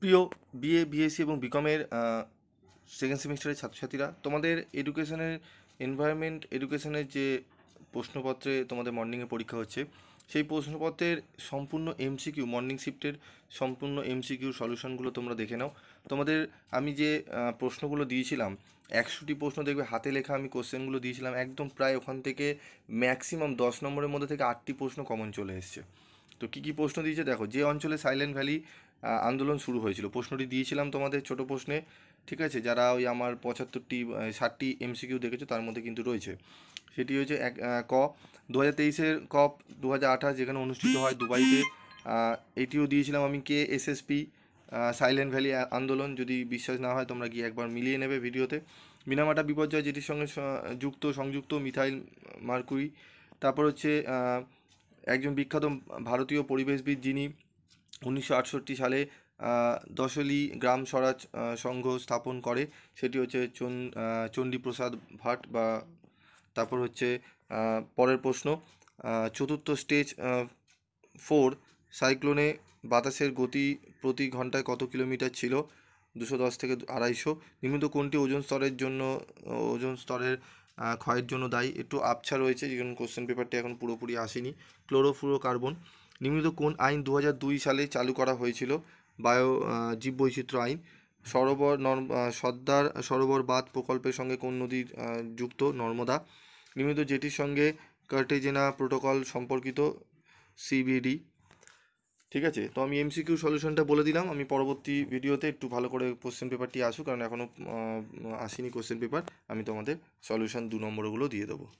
প্রিয় BA BSc এবং বিকমের second সেমিস্টারের ছাত্রছাত্রীরা তোমাদের এডুকেশনের এনভায়রনমেন্ট এডুকেশনের যে প্রশ্নপত্রে তোমাদের মর্নিংয়ে পরীক্ষা হচ্ছে সেই প্রশ্নপত্রের সম্পূর্ণ এমসিকিউ মর্নিং শিফটের সম্পূর্ণ এমসিকিউ সলিউশনগুলো তোমরা দেখে নাও তোমাদের আমি যে প্রশ্নগুলো দিয়েছিলাম একশোটি প্রশ্ন দেখবে হাতে লেখা আমি কোশ্চেনগুলো দিয়েছিলাম একদম প্রায় ওখান থেকে ম্যাক্সিমাম দশ নম্বরের মধ্যে থেকে আটটি প্রশ্ন কমন চলে এসছে তো কী কী প্রশ্ন দিয়েছে দেখো যে অঞ্চলে সাইলেন্ট ভ্যালি আন্দোলন শুরু হয়েছিল প্রশ্নটি দিয়েছিলাম তোমাদের ছোট প্রশ্নে ঠিক আছে যারা ওই আমার পঁচাত্তরটি ষাটটি এমসিকিউ দেখেছো তার মধ্যে কিন্তু রয়েছে সেটি হয়েছে এক ক দু হাজার তেইশের কপ দু হাজার আঠাশ যেখানে অনুষ্ঠিত হয় দুবাইতে এটিও দিয়েছিলাম আমি কে এসএসপি সাইলেন্ট ভ্যালি আন্দোলন যদি বিশ্বাস না হয় তোমরা গিয়ে একবার মিলিয়ে নেবে ভিডিওতে মিনামাটা বিপর্যয় যেটির সঙ্গে যুক্ত সংযুক্ত মিথাইল মার্কুরি তারপর হচ্ছে একজন বিখ্যাত ভারতীয় পরিবেশবিদ যিনি উনিশশো সালে দশলি গ্রাম স্বরাজ সংঘ স্থাপন করে সেটি হচ্ছে চন চণ্ডীপ্রসাদ ভাট বা তারপর হচ্ছে পরের প্রশ্ন চতুর্থ স্টেজ ফোর সাইক্লোনে বাতাসের গতি প্রতি ঘন্টায় কত কিলোমিটার ছিল দুশো দশ থেকে আড়াইশো নিয়মিত কোনটি ওজন স্তরের জন্য ওজন স্তরের ক্ষয়ের জন্য দায়ী একটু আবছা রয়েছে যে কোশ্চেন পেপারটি এখন পুরোপুরি আসেনি কার্বন নিয়মিত কোন আইন দু সালে চালু করা হয়েছিল বায়ো জীব বৈচিত্র্য আইন সরোবর সর্দার সরোবর বাঁধ প্রকল্পের সঙ্গে কোন নদীর যুক্ত নর্মদা নিয়মিত যেটির সঙ্গে কার্টেজেনা প্রোটোকল সম্পর্কিত সিবিডি ঠিক আছে তো আমি এমসিকিউ সলিউশনটা বলে দিলাম আমি পরবর্তী ভিডিওতে একটু ভালো করে কোশ্চেন পেপারটি আসুক কারণ এখনও আসেনি কোশ্চেন পেপার আমি তোমাদের সলিউশন দু নম্বরগুলো দিয়ে দেবো